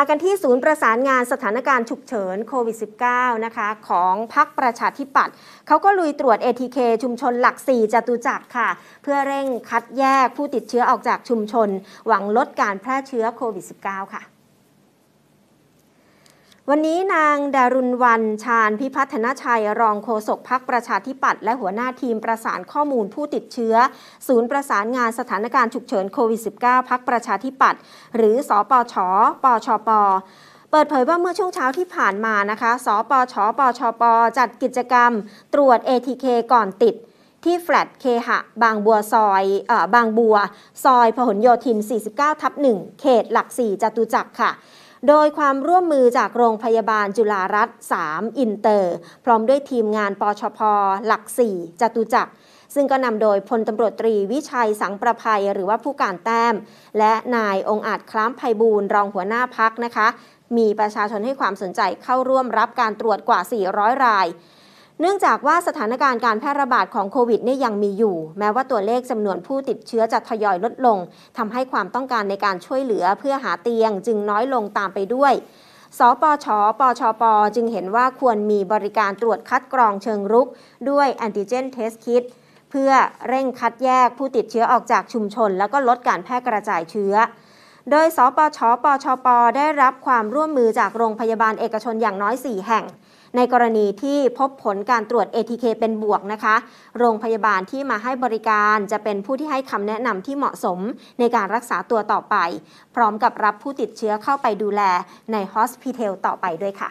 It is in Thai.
ากันที่ศูนย์ประสานงานสถานการณ์ฉุกเฉินโควิด -19 นะคะ ของพักประชาธิปัตย์เขาก็ลุยตรวจ ATK ชุมชนหลัก 4 จตุจักรค่ะ เพื่อเร่งคัดแยกผู้ติดเชื้อออกจากชุมชนหวังลดการแพร่เชื้อโควิด -19 ค่ะวันนี้นางดารุณวันชาญพิพัฒนาชัยรองโฆษกพักประชาธิปัตย์และหัวหน้าทีมประสานข้อมูลผู้ติดเชื้อ ศูนย์ประสานงานสถานการณ์ฉุกเฉินโควิด -19 พักประชาธิปัตย์หรือสอปชปชป เปิดเผยว่าเมื่อช่วงเช้าที่ผ่านมานะคะ สปช ปชป จัดกิจกรรมตรวจ ATK ก่อนติด ที่แฟลตเคหะบางบัวซอยเอบางบัว ซอยพหลโยธิน49ทับ1เขตหลัก4จตุจักรค่ะโดยความร่วมมือจากโรงพยาบาลจุฬารัฐ3อินเตอร์ พร้อมด้วยทีมงาน ปชพ หลัก 4จตุจักร ซึ่งก็นำโดยพลตำรวจตรีวิชัยสังประภัยหรือว่าผู้การแต้ม และนายองอาจคล้ามไพบูรรองหัวหน้าพักนะคะ มีประชาชนให้ความสนใจเข้าร่วมรับการตรวจกว่า 400 รายเนื่องจากว่าสถานการณ์การแพร่ระบาดของโควิดนี่ยังมีอยู่ แม้ว่าตัวเลขจำนวนผู้ติดเชื้อจะทยอยลดลงทำให้ความต้องการในการช่วยเหลือเพื่อหาเตียงจึงน้อยลงตามไปด้วย สปชปชป จึงเห็นว่าควรมีบริการตรวจคัดกรองเชิงรุกด้วยแอนติเจนเทสคิดเพื่อเร่งคัดแยกผู้ติดเชื้อออกจากชุมชนแล้วก็ลดการแพร่กระจายเชื้อโดยสปชปชป ได้รับความร่วมมือจากโรงพยาบาลเอกชนอย่างน้อย 4 แห่ง ในกรณีที่พบผลการตรวจ ATK เป็นบวกนะคะ โรงพยาบาลที่มาให้บริการจะเป็นผู้ที่ให้คำแนะนำที่เหมาะสม ในการรักษาตัวต่อไป พร้อมกับรับผู้ติดเชื้อเข้าไปดูแลในฮอสพิเทลต่อไปด้วยค่ะ